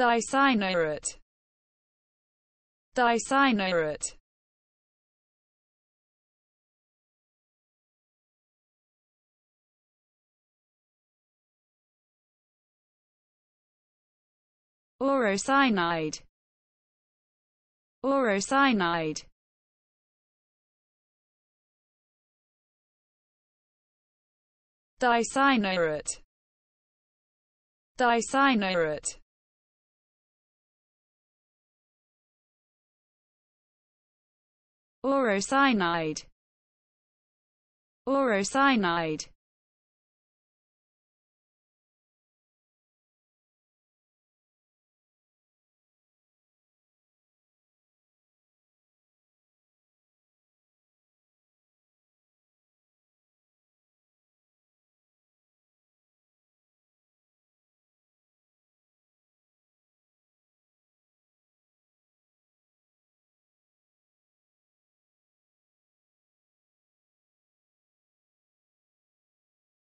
Dicynurate. Dicynurate. Orocyanide. Orocyanide. Dicynurate. Dicynurate. Orocyanide Orocyanide